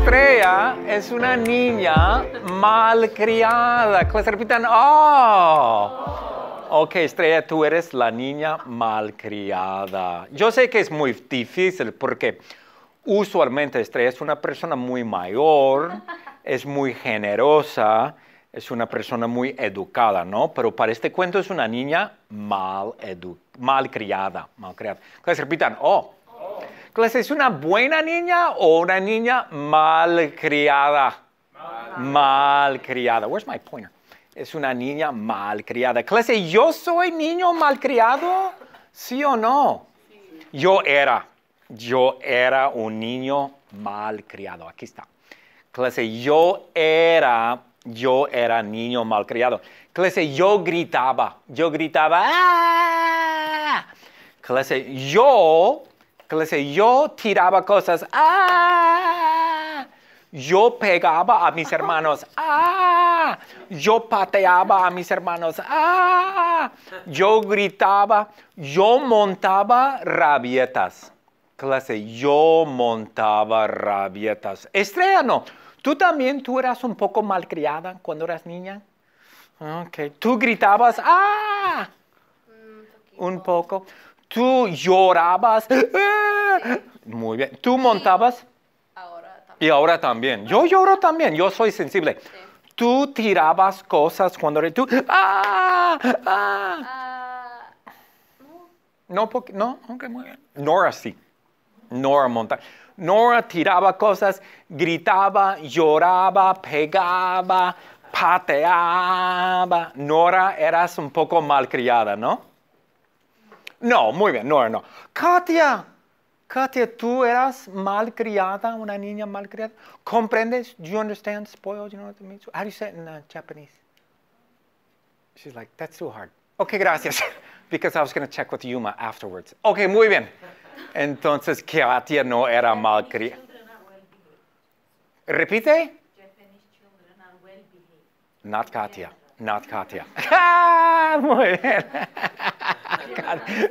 Estrella es una niña malcriada. Que repitan, oh. Ok, Estrella, tú eres la niña malcriada. Yo sé que es muy difícil porque usualmente Estrella es una persona muy mayor, es muy generosa, es una persona muy educada, ¿no? Pero para este cuento es una niña mal, malcriada, malcriada. Que repitan, oh. Clase, ¿es una buena niña o una niña malcriada? Mal. Malcriada. Where's my pointer? Es una niña malcriada. Clase, ¿yo soy niño malcriado? ¿Sí o no? Yo era. Yo era un niño malcriado. Aquí está. Clase, yo era yo era niño malcriado. Clase, yo gritaba, yo gritaba, ¡ah! Clase, yo clase, yo tiraba cosas, ¡ah! Yo pegaba a mis hermanos, ¡ah! Yo pateaba a mis hermanos, ¡ah! Yo gritaba, yo montaba rabietas. Clase, yo montaba rabietas. Estrella no. ¿Tú también, tú eras un poco malcriada cuando eras niña? Ok. ¿Tú gritabas, ¡ah! un poco. Un poco tú llorabas. Muy bien. ¿Tú montabas? Ahora también. Y ahora también. Yo lloro también, yo soy sensible. Tú tirabas cosas cuando eres tú. ¡Ah! ¡Ah! ah no. porque, no, ok, muy bien. Nora sí. Nora monta. Nora tiraba cosas, gritaba, lloraba, pegaba, pateaba. Nora eras un poco malcriada, ¿no? No, muy bien, no, no. Katia, Katia, tú eras malcriada, una niña malcriada. ¿Comprendes? Do you understand spoiled? You know what I mean? How do you say it in uh, Japanese? She's like, that's too hard. Okay, gracias. Because I was going to check with Yuma afterwards. Okay, muy bien. Entonces, Katia no era malcriada. Repite? Not Katia. Not Katia. Ah, muy bien.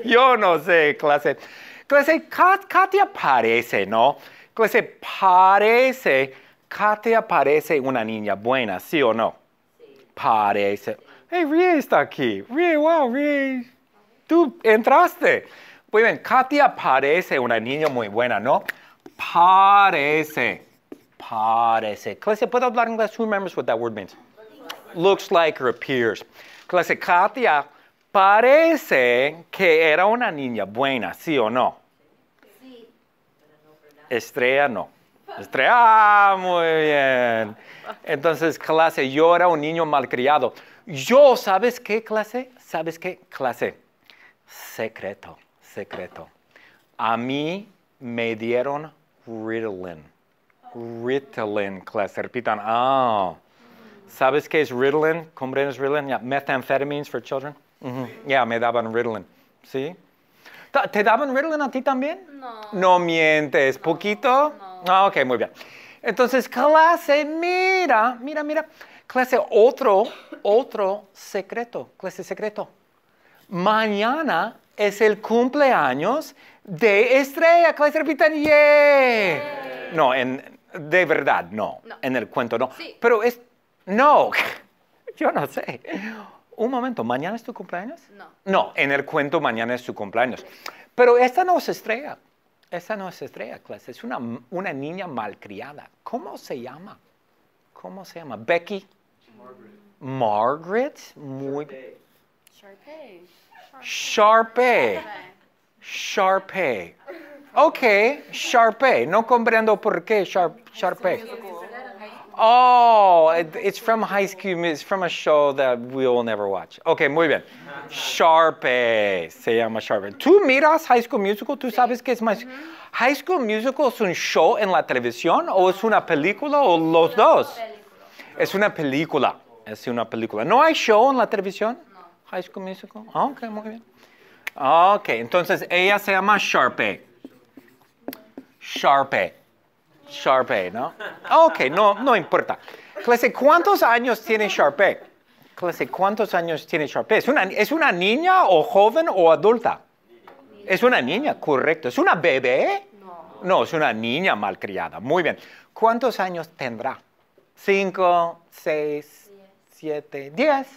Yo no sé, clase. Clase, Katia parece, ¿no? Clase, parece, Katia parece una niña buena, ¿sí o no? Sí. Parece. Hey, Rie está aquí. Rie, wow, Rie. Tú entraste. Muy bien, Katia parece una niña muy buena, ¿no? Parece. Parece. Clase, ¿puedo hablar inglés? Who remembers what that word means? Looks like or appears. Clase, Katia Parece que era una niña buena, ¿sí o no? Sí. Estrella no. Estrella, ah, muy bien. Entonces, clase, yo era un niño malcriado. Yo, ¿sabes qué clase? ¿Sabes qué clase? Secreto, secreto. A mí me dieron Ritalin. Ritalin, clase, repitan. Ah. ¿Sabes qué es Ritalin? ¿Comprendes Ritalin? Yeah. Methamphetamines for children. Ya, me daban Ritalin, ¿sí? ¿Te daban Ritalin a ti también? No. No mientes, poquito. No. Ah, ok, muy bien. Entonces, clase, mira, mira, mira. Clase, otro, otro secreto, clase secreto. Mañana es el cumpleaños de Estrella, clase repitan, yeah. No, en, de verdad, no. no. En el cuento, no. Sí. Pero es, no, yo no sé un momento, ¿mañana es tu cumpleaños? No. No, en el cuento mañana es tu cumpleaños. Pero esta no es estrella. Esta no es estrella, clase. Es una, una niña malcriada. ¿Cómo se llama? ¿Cómo se llama? Becky. Margaret. Margaret. Muy bien. Sharpe. Sharpay. Sharpay. Ok, Sharpay. No comprendo por qué Sharpay. Oh, it, it's from High School It's from a show that we'll never watch. Okay, muy bien. Sharpay. se llama Sharpay. ¿Tú miras High School Musical? ¿Tú sabes qué es más? Mm -hmm. High School Musical es un show en la televisión o es una película o los dos? Es una película. Es una película. ¿No hay show en la televisión? High School Musical. Ah, ok, muy bien. Ah, ok, entonces ella se llama Sharpay. Sharpay. Sharpay, ¿no? Ok, no, no importa. Clase, ¿cuántos años tiene Sharpay? Clase, ¿cuántos años tiene Sharpay? ¿Es una, ¿Es una niña o joven o adulta? Es una niña, correcto. ¿Es una bebé? No. es una niña malcriada. Muy bien. ¿Cuántos años tendrá? ¿Cinco, seis, siete, diez?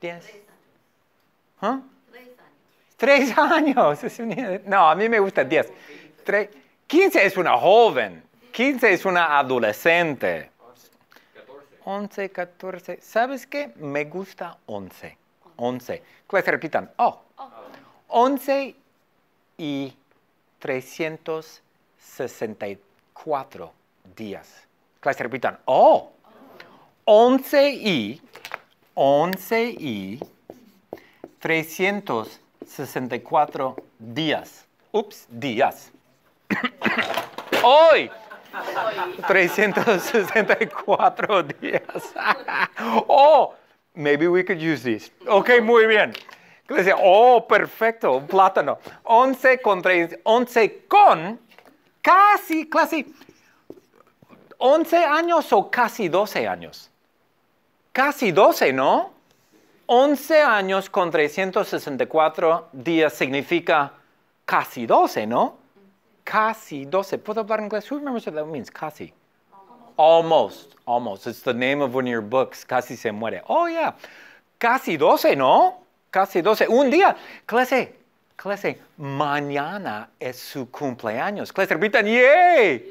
Diez. No. ¿Ah? ¿Diez? Tres años. Tres años. años. No, a mí me gusta diez. Tres. 15 es una joven, 15 es una adolescente. 11, 14. ¿Sabes qué? Me gusta 11. 11. ¿Cuáles se repitan. Oh. 11 y 364 días. ¿Cuáles se repitan. Oh. 11 y 11 y 364 días. Ups, días. Hoy. 364 días. oh, maybe we could use this. Ok, muy bien. oh, perfecto, un plátano. 11 con 11 con casi, casi 11 años o casi 12 años. Casi 12, ¿no? 11 años con 364 días significa casi 12, ¿no? casi 12. ¿Puedo hablar inglés? Who remembers what that means? Casi. Almost. almost. It's the name of one of your books. Casi se muere. Oh, yeah. Casi 12, ¿no? Casi 12. Un día. Clase. Clase. Mañana es su cumpleaños. Clase, repitan, yay.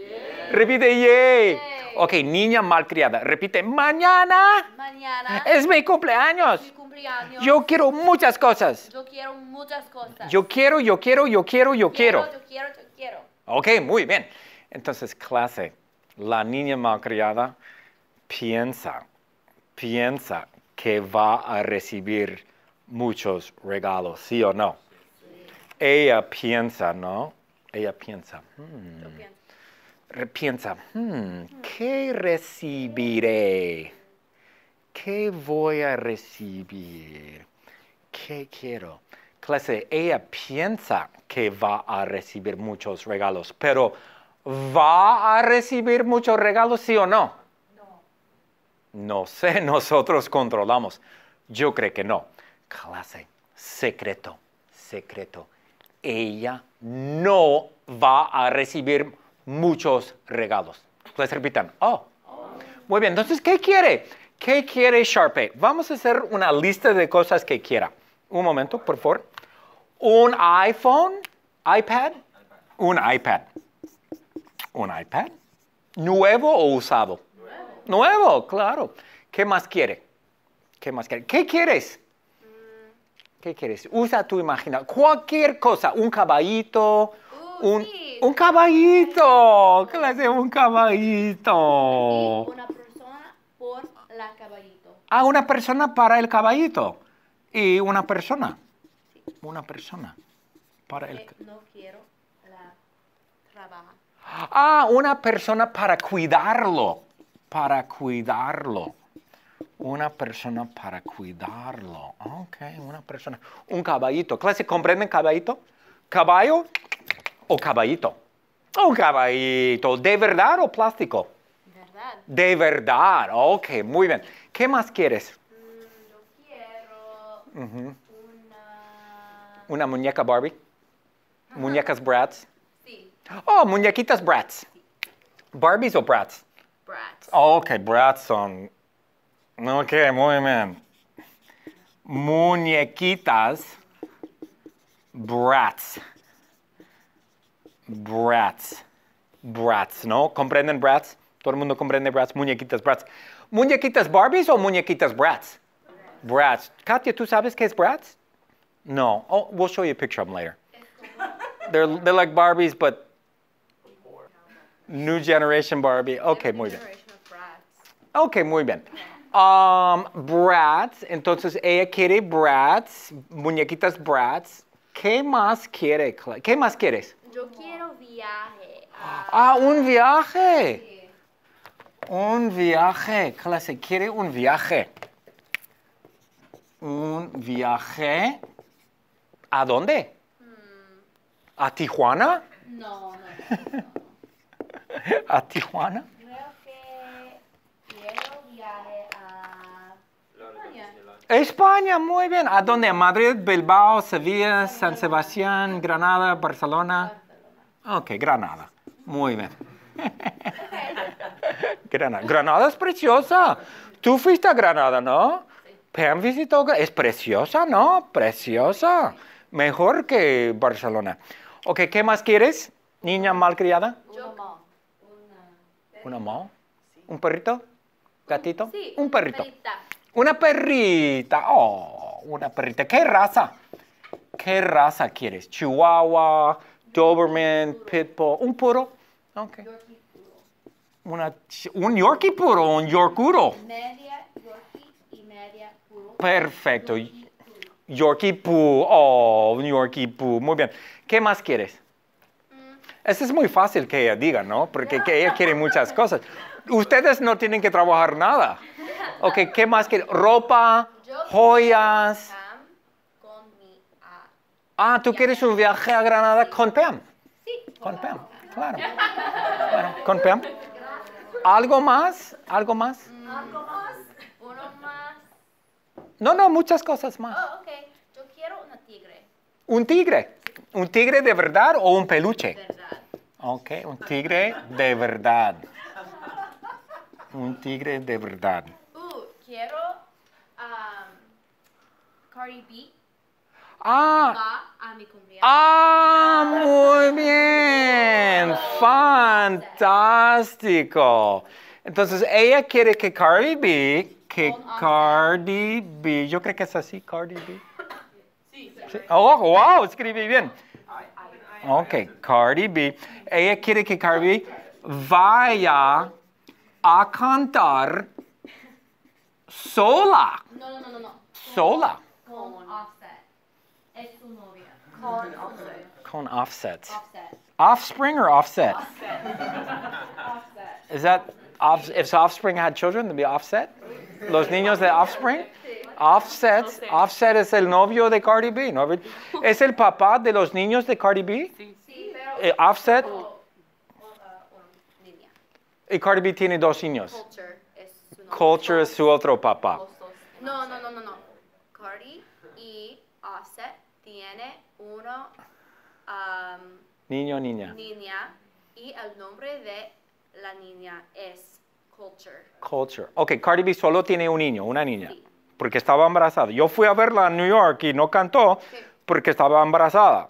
Repite, yay. Okay. Ok, niña malcriada. Repite, mañana. Mañana. Es mi cumpleaños. mi cumpleaños. Yo quiero muchas cosas. Yo quiero muchas cosas. Yo quiero, yo quiero, yo quiero, yo quiero. Yo quiero, yo quiero. Ok, muy bien. Entonces, clase, la niña malcriada piensa, piensa que va a recibir muchos regalos, ¿sí o no? Ella piensa, ¿no? Ella piensa, hmm. piensa, hmm, ¿qué recibiré? ¿Qué voy a recibir? ¿Qué quiero? clase, ella piensa que va a recibir muchos regalos, pero ¿va a recibir muchos regalos, sí o no? No. No sé, nosotros controlamos. Yo creo que no. Clase, secreto, secreto. Ella no va a recibir muchos regalos. Clase, repitan, oh. Muy bien, entonces, ¿qué quiere? ¿Qué quiere Sharpe? Vamos a hacer una lista de cosas que quiera. Un momento, por favor un iPhone, iPad, un iPad. Un iPad. ¿Nuevo o usado? Nuevo. Nuevo, claro. ¿Qué más quiere? ¿Qué más quiere? ¿Qué quieres? Mm. ¿Qué quieres? Usa tu imaginación. Cualquier cosa. Un caballito. Uh, un, un caballito. ¿Qué le hace un caballito? Una persona por la caballito. Ah, una persona para el caballito. Y una persona una persona para el... No quiero la Ah, una persona para cuidarlo, para cuidarlo. Una persona para cuidarlo. Ok, una persona. Un caballito. ¿Clase comprenden caballito? ¿Caballo o caballito? Un caballito. ¿De verdad o plástico? De verdad. De verdad. Ok, muy bien. ¿Qué más quieres? Mm, quiero una muñeca Barbie? ¿Muñecas Bratz? Sí. Oh, muñequitas Bratz. ¿Barbies o Bratz? Bratz. Oh, ok, Bratz son... Ok, muy bien. Muñequitas Bratz. Brats. Brats, ¿no? ¿Comprenden Brats? Todo el mundo comprende Brats, muñequitas Brats. ¿Muñequitas Barbies o muñequitas Brats? Brats. Katia, ¿tú sabes qué es Brats? No. Oh, we'll show you a picture of them later. they're, they're like Barbies, but new generation Barbie. Okay, muy bien. Ok, muy bien. Um, Bratz, entonces ella quiere Bratz, muñequitas Bratz. ¿Qué más quiere? ¿Qué más quieres? Yo quiero viaje. Ah, un viaje. Un viaje, clase, quiere un viaje. Un viaje ¿A dónde? ¿A Tijuana? No, no. ¿A Tijuana? Creo que a España. muy bien. ¿A dónde? ¿A Madrid, Bilbao, Sevilla, San Sebastián, Granada, Barcelona? Okay, Ok, Granada. Muy bien. Granada. Granada es preciosa. Tú fuiste a Granada, ¿no? Sí. visitó. Es preciosa, ¿no? Preciosa mejor que Barcelona. Ok, ¿qué más quieres? Niña malcriada. criada Una mao. ¿Un perrito? ¿Gatito? Sí, un perrito. Perrita. Una perrita. Oh, una perrita. ¿Qué raza? ¿Qué raza quieres? Chihuahua, Doberman, Pitbull, un puro. Okay. Una, un Yorkie puro, un Yorkuro. Media Yorkie y media puro. Perfecto. Yorkie Poo. Oh, Yorkie Poo. Muy bien. ¿Qué más quieres? Mm. Eso este es muy fácil que ella diga, ¿no? Porque ella quiere muchas cosas. Ustedes no tienen que trabajar nada. Ok, ¿qué más quieres? Ropa, joyas. Ah, ¿tú quieres un viaje a Granada con Pam? Sí. Con Pam, claro. con Pam. ¿Algo más? ¿Algo más? Algo mm. más. No, no, muchas cosas más. Oh, ok. Yo quiero una tigre. ¿Un tigre? ¿Un tigre de verdad o un peluche? De verdad. Ok, un tigre de verdad. Un tigre de verdad. Uh, quiero um, Cardi B. Ah. a mi Ah, muy bien. Fantástico. Entonces, ella quiere que Cardi B que Cardi B, yo creo que es así, Cardi B. Sí. Oh, wow, escribí bien. Ok, Cardi B. Ella quiere que Cardi B vaya a cantar sola. No, no, no, no. Sola. Con offset. Es tu novia. Con offset. Con offset. Offspring or offset? Offset. Is that, if Offspring had children, then be offset? los niños de Offspring. Offset, Offset es el novio de Cardi B, ¿no? ¿Es el papá de los niños de Cardi B? Sí. Eh, offset. Y Cardi B tiene dos niños. Culture es su, otro papá. No, no, no, no, no. Cardi y Offset tiene uno. Um, Niño, niña. Niña. Y el nombre de la niña es Culture. Culture. Ok, Cardi B solo tiene un niño, una niña, porque estaba embarazada. Yo fui a verla en New York y no cantó porque estaba embarazada.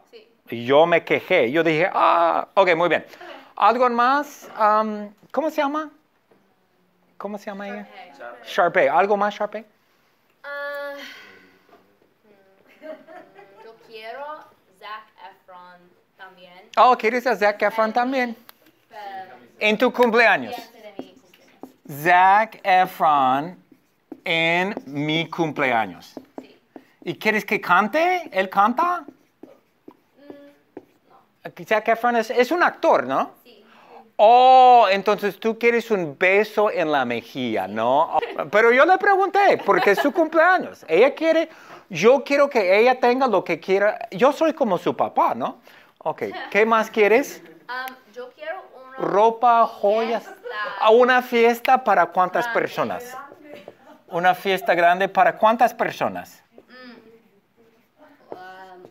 Y yo me quejé. Yo dije, ah, ok, muy bien. ¿Algo más? Um, ¿Cómo se llama? ¿Cómo se llama ella? Sharpay. ¿Algo más, Sharpay? Ah, yo quiero Zac Efron también. Oh, ¿quieres a Zac Efron también? en tu cumpleaños. Zac Efron en mi cumpleaños. ¿Y quieres que cante? ¿Él canta? Mm, Zac Efron es, un actor, ¿no? Sí. Oh, entonces tú quieres un beso en la mejilla, ¿no? Oh, pero yo le pregunté, porque es su cumpleaños. Ella quiere, yo quiero que ella tenga lo que quiera. Yo soy como su papá, ¿no? Ok, ¿qué más quieres? Um, yo quiero ropa, joyas, a una fiesta para cuántas personas? Una fiesta grande para cuántas personas? Mm.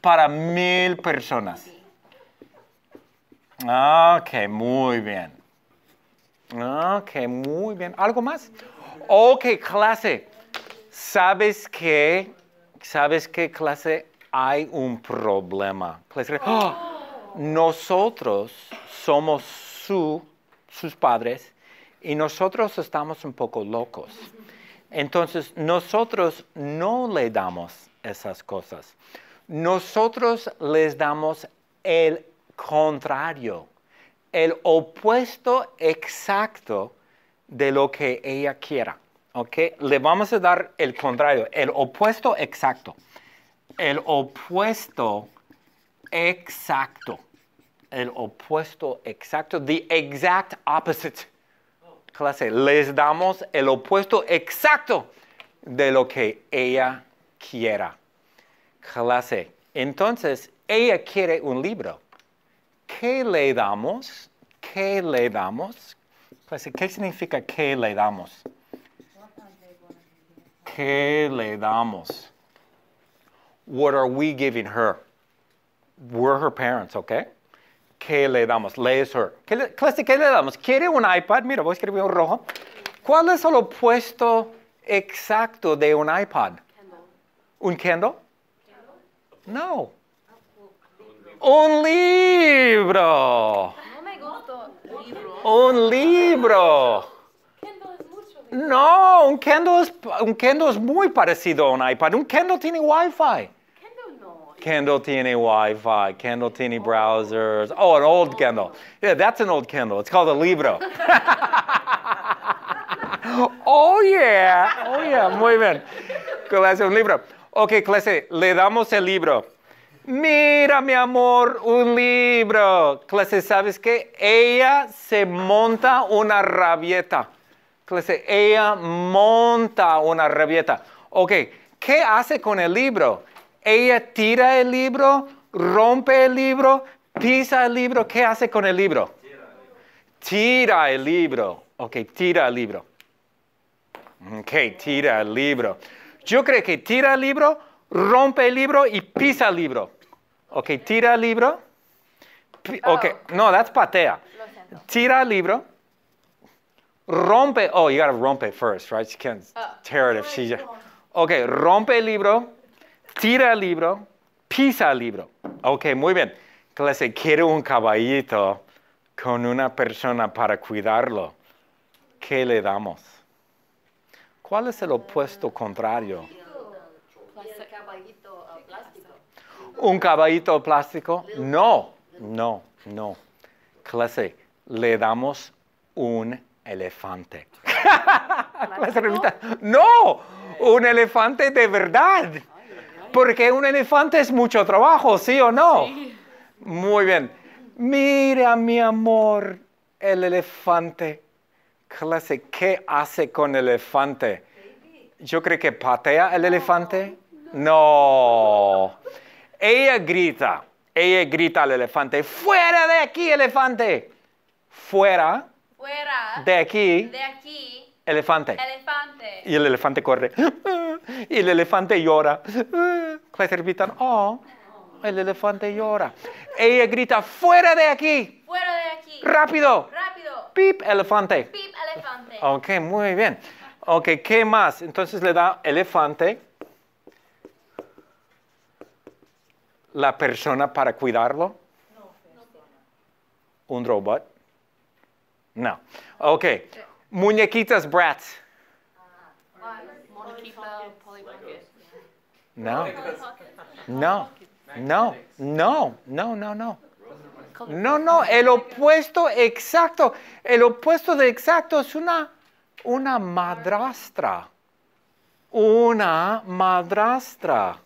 para mil personas. Ok, muy bien. Ok, muy bien. ¿Algo más? Ok, clase. ¿Sabes qué? ¿Sabes qué clase? Hay un problema. Clase nosotros somos sus padres y nosotros estamos un poco locos. Entonces nosotros no le damos esas cosas. Nosotros les damos el contrario, el opuesto exacto de lo que ella quiera. Le vamos a dar el contrario, el opuesto exacto. El opuesto exacto, el opuesto exacto, the exact opposite. Clase, les damos el opuesto exacto de lo que ella quiera. Clase, entonces ella quiere un libro. ¿Qué le damos? ¿Qué le damos? Clase, ¿qué significa qué le damos? ¿Qué le damos? What are we giving her? We're her parents, ¿ok? ¿Qué le damos? Lays her. ¿Qué le, damos? ¿Quiere un iPad? Mira, voy a escribir un rojo. ¿Cuál es el opuesto exacto de un iPad? ¿Un Kindle? No. Un libro. Libro. Un libro. No, un Kindle, es, un Kindle es muy parecido a un iPad. Un Kindle tiene Wi-Fi candle tiny Wi-Fi, Candle tiny browsers. Oh, an old candle Yeah, that's an old candle, It's called a Libro. oh yeah, oh yeah, muy bien. Clase, un libro. Ok, clase, le damos el libro. Mira, mi amor, un libro. Clase, ¿sabes qué? Ella se monta una rabieta. Clase, ella monta una rabieta. Ok, ¿qué hace con el libro? Ella tira el libro, rompe el libro, pisa el libro. ¿Qué hace con el libro? Tira el libro. Ok, tira el libro. Ok, tira el libro. Yo creo que tira el libro, rompe el libro y pisa el libro. Ok, tira el libro. Oh. Ok, no, that's patea. Tira el libro. Rompe. Oh, you gotta rompe first, right? She can't oh. tear it if she. Ok, rompe el libro tira el libro, pisa el libro. Ok, muy bien. Clase, quiero un caballito con una persona para cuidarlo. ¿Qué le damos? ¿Cuál es el opuesto contrario? Un caballito plástico. ¿Un caballito plástico? No, no, no. Clase, le damos un elefante. no, un elefante de verdad. Porque un elefante es mucho trabajo, ¿sí o no? Muy bien. Mira, mi amor, el elefante. Clase, ¿qué hace con el elefante? Yo creo que patea el elefante. No. Ella grita, ella grita al elefante, fuera de aquí, elefante. Fuera. Fuera. De aquí. De aquí. Elefante. Elefante. Y el elefante corre. Y el elefante llora oh, el elefante llora. Ella grita, fuera de aquí. Fuera de aquí. Rápido. Rápido. Pip, elefante. Pip, elefante. Ok, muy bien. Ok, ¿qué más? Entonces le da elefante la persona para cuidarlo. No. Un robot. No. Ok. Muñequitas Bratz. Ah, no. No. No. No. No, no, no. No, el opuesto exacto, el opuesto de exacto es una, una madrastra. Una madrastra.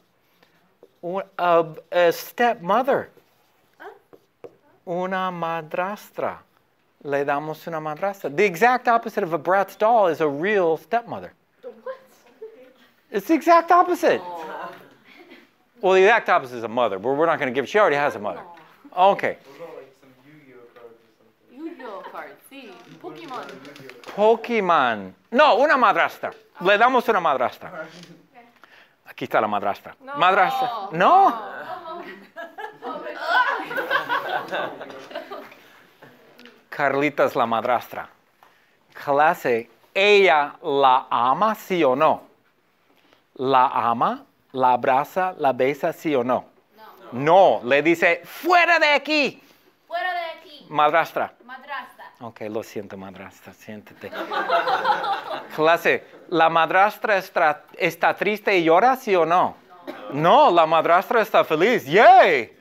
stepmother. Una madrastra. Le damos una madrastra. The exact opposite of a brat's doll is a real stepmother. It's the exact opposite. Oh. Well, the exact opposite is a mother, but we're not going to give. She already has a mother. Okay. oh Pokemon. Pokemon. No, una madrastra. Le damos una madrastra. Aquí está la madrastra. No. Madrastra. No. Carlita es la madrastra. Clase, ¿ella la ama, sí o no? ¿La ama? la abraza, la besa, sí o no? No. no. le dice, fuera de aquí. Fuera de aquí. Madrastra. Madrastra. Ok, lo siento, madrastra, siéntete. Clase, ¿la madrastra está, triste y llora, sí o no? no? la madrastra está feliz. ¡Yay!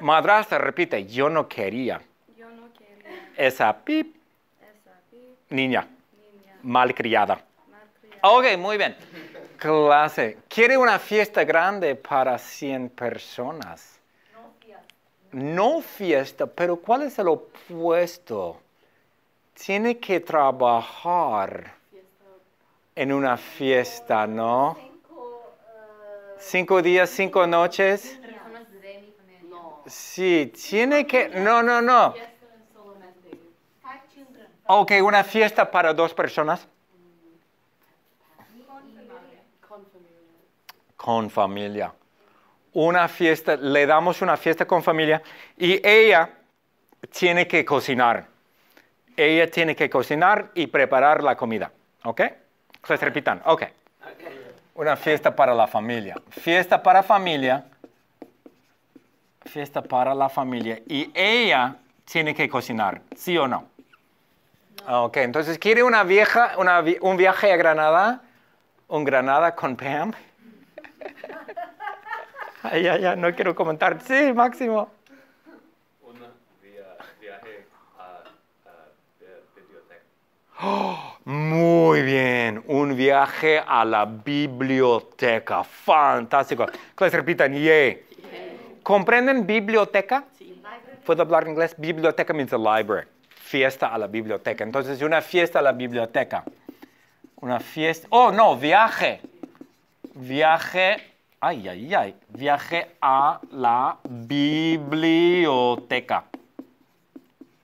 Madrastra, repite, yo no quería. Yo no quería. Esa pip. Esa pip. Niña. Niña. Malcriada. Malcriada. Ok, muy bien clase. Quiere una fiesta grande para 100 personas. No fiesta. No fiesta, pero ¿cuál es el opuesto? Tiene que trabajar en una fiesta, ¿no? Cinco, eh, días, cinco noches. Sí, tiene que... No, no, no. Ok, una fiesta para dos personas. con familia. Una fiesta, le damos una fiesta con familia y ella tiene que cocinar. Ella tiene que cocinar y preparar la comida. ¿Ok? Se repitan. Ok. Una fiesta para la familia. Fiesta para familia. Fiesta para la familia. Y ella tiene que cocinar. ¿Sí o no? Ok, entonces quiere una vieja, un viaje a Granada, un Granada con Pam ya, ya, no quiero comentar. Sí, Máximo. Un viaje a, la biblioteca. ¡Oh! muy bien, un viaje a la biblioteca. Fantástico. Clase, repitan, yeah. ¿Comprenden biblioteca? Sí. Puedo hablar inglés. Biblioteca means a library. Fiesta a la biblioteca. Entonces, una fiesta a la biblioteca. Una fiesta. Oh, no, viaje. Viaje ay, ay, ay, viaje a la biblioteca.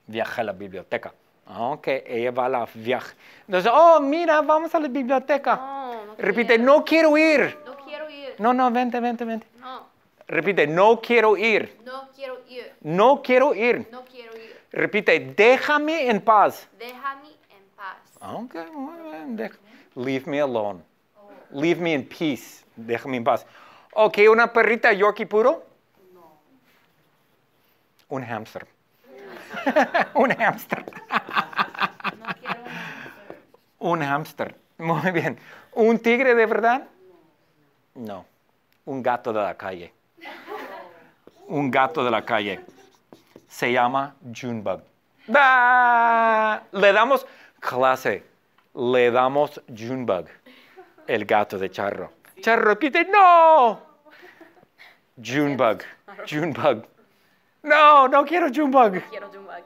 Viaje a la biblioteca. Aunque ah, okay, ella va a la viaje. Entonces, oh, mira, vamos a la biblioteca. Repite, no quiero ir. No quiero ir. No, no, vente, vente, vente. No. Repite, no quiero ir. No quiero ir. No quiero ir. No quiero ir. Repite, déjame en paz. Déjame en paz. Ah, okay, Leave me alone. Oh. Leave me in peace. Déjame en paz. ¿O una perrita Yorkie puro? No. Un hamster. un hamster. no quiero un hamster. Muy bien. ¿Un tigre de verdad? No. Un gato de la calle. Un gato de la calle. Se llama Junebug. ¡Ah! Le damos clase. Le damos Junebug, el gato de charro. Ci hanno No! Junebug. Junebug. No, no quiero Junebug. Quiero Junebug.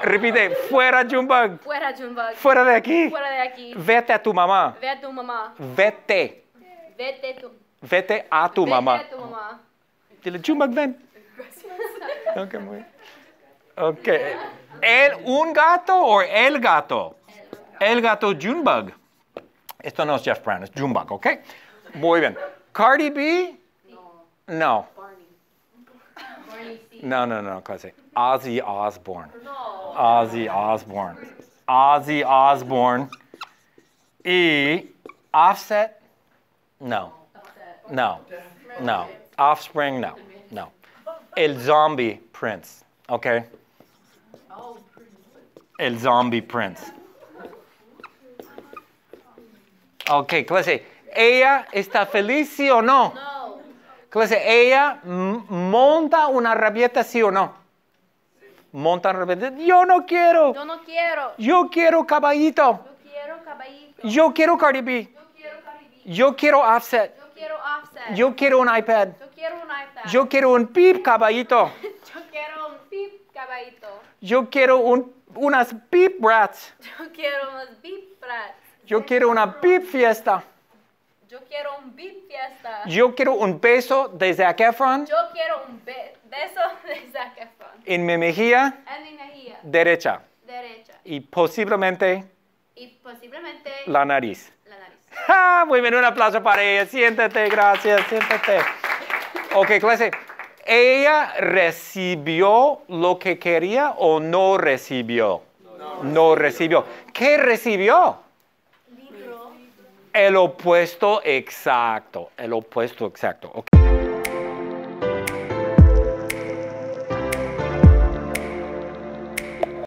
Repite, fuera Junebug. Fuera Junebug. Fuera de aquí. Fuera de aquí. Vete a tu mamá. Vete a tu mamá. Vete. Vete tu. Vete a tu Vete mamá. Vete a tu mamá. Dile Junebug ven. ok, muy bien. ¿El, un gato o el gato? El gato, el gato Junebug. Esto no es Jeff Brown, es Jumbuck, ¿ok? Muy bien. Cardi B. No. No, no, no, casi. Ozzy Osbourne. No. Ozzy Osbourne. Ozzy Osbourne. E. Offset. No. No. No. Offspring, no. No. El Zombie Prince. Okay? Oh, El Zombie Prince. Ok, clase. ¿Ella está feliz, sí o no? No. Clase, ¿ella monta una rabieta, sí o no? Monta una rabieta. Yo no quiero. Yo no quiero. Yo quiero caballito. Yo quiero caballito. Yo quiero Cardi Yo quiero Cardi Yo quiero offset. Yo quiero offset. Yo quiero un iPad. Yo quiero un iPad. Yo quiero un pip caballito. Yo quiero un pip caballito. Yo quiero unas Pip brats. Yo quiero unas Pip rats. Yo quiero una VIP fiesta. Yo quiero un VIP fiesta. Yo quiero un beso de Zac Efron. Yo quiero un beso de Zac Efron. En mi mejilla. En mi mejilla. Derecha. Derecha. Y posiblemente. Y posiblemente. La nariz. La nariz. Ah, Muy bien, un aplauso para ella. Siéntate, gracias, siéntate. Ok, clase. ¿Ella recibió lo que quería o no recibió? No, no recibió. ¿Qué recibió? El opuesto exacto, el opuesto exacto,